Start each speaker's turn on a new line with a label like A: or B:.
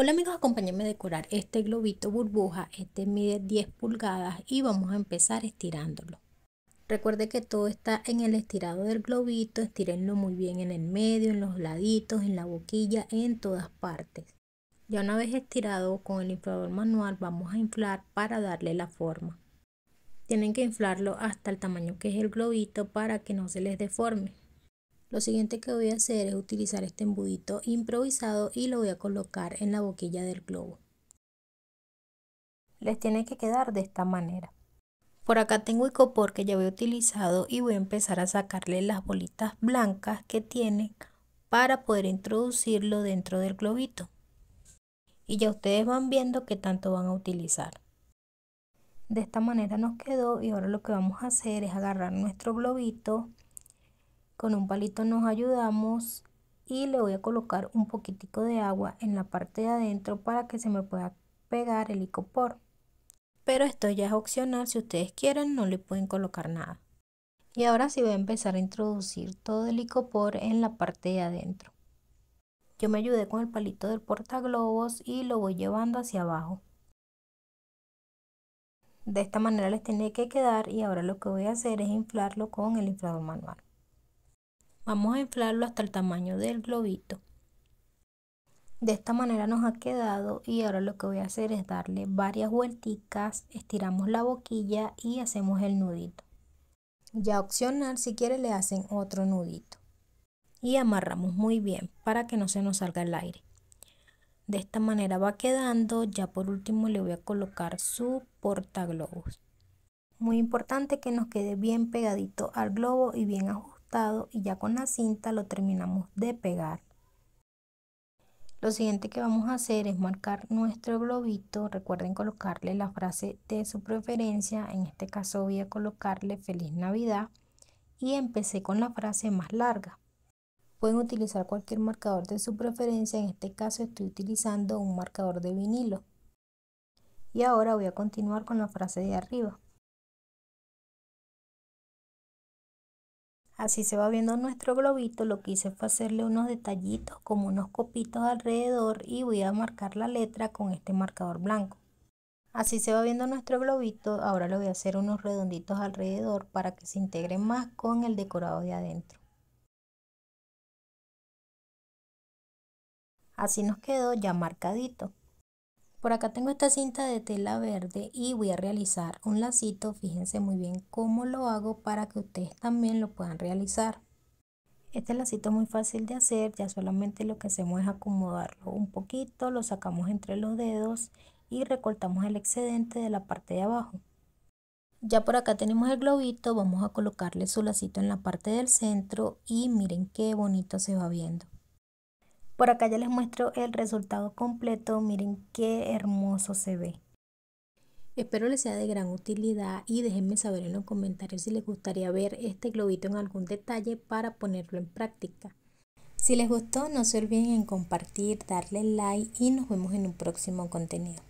A: Hola amigos, acompáñenme a decorar este globito burbuja, este mide 10 pulgadas y vamos a empezar estirándolo. Recuerde que todo está en el estirado del globito, estírenlo muy bien en el medio, en los laditos, en la boquilla, en todas partes. Ya una vez estirado con el inflador manual vamos a inflar para darle la forma. Tienen que inflarlo hasta el tamaño que es el globito para que no se les deforme. Lo siguiente que voy a hacer es utilizar este embudito improvisado y lo voy a colocar en la boquilla del globo. Les tiene que quedar de esta manera. Por acá tengo copor que ya había utilizado y voy a empezar a sacarle las bolitas blancas que tiene para poder introducirlo dentro del globito. Y ya ustedes van viendo qué tanto van a utilizar. De esta manera nos quedó y ahora lo que vamos a hacer es agarrar nuestro globito con un palito nos ayudamos y le voy a colocar un poquitico de agua en la parte de adentro para que se me pueda pegar el licopor. Pero esto ya es opcional, si ustedes quieren no le pueden colocar nada. Y ahora sí voy a empezar a introducir todo el licopor en la parte de adentro. Yo me ayudé con el palito del portaglobos y lo voy llevando hacia abajo. De esta manera les tiene que quedar y ahora lo que voy a hacer es inflarlo con el inflador manual. Vamos a inflarlo hasta el tamaño del globito. De esta manera nos ha quedado y ahora lo que voy a hacer es darle varias vuelticas, estiramos la boquilla y hacemos el nudito. Ya opcional, si quiere le hacen otro nudito. Y amarramos muy bien para que no se nos salga el aire. De esta manera va quedando, ya por último le voy a colocar su portaglobos. Muy importante que nos quede bien pegadito al globo y bien ajustado y ya con la cinta lo terminamos de pegar. Lo siguiente que vamos a hacer es marcar nuestro globito. Recuerden colocarle la frase de su preferencia. En este caso voy a colocarle Feliz Navidad. Y empecé con la frase más larga. Pueden utilizar cualquier marcador de su preferencia. En este caso estoy utilizando un marcador de vinilo. Y ahora voy a continuar con la frase de arriba.
B: Así se va viendo
A: nuestro globito, lo que hice fue hacerle unos detallitos como unos copitos alrededor y voy a marcar la letra con este marcador blanco. Así se va viendo nuestro globito, ahora le voy a hacer unos redonditos alrededor para que se integre más con el decorado de adentro.
B: Así nos quedó ya
A: marcadito. Por acá tengo esta cinta de tela verde y voy a realizar un lacito. Fíjense muy bien cómo lo hago para que ustedes también lo puedan realizar. Este lacito es muy fácil de hacer, ya solamente lo que hacemos es acomodarlo un poquito, lo sacamos entre los dedos y recortamos el excedente de la parte de abajo. Ya por acá tenemos el globito, vamos a colocarle su lacito en la parte del centro y miren qué bonito se va viendo. Por acá ya les muestro el resultado completo. Miren qué hermoso se ve. Espero les sea de gran utilidad y déjenme saber en los comentarios si les gustaría ver este globito en algún detalle para ponerlo en práctica. Si les gustó no se olviden en compartir, darle like
B: y nos vemos en un próximo contenido.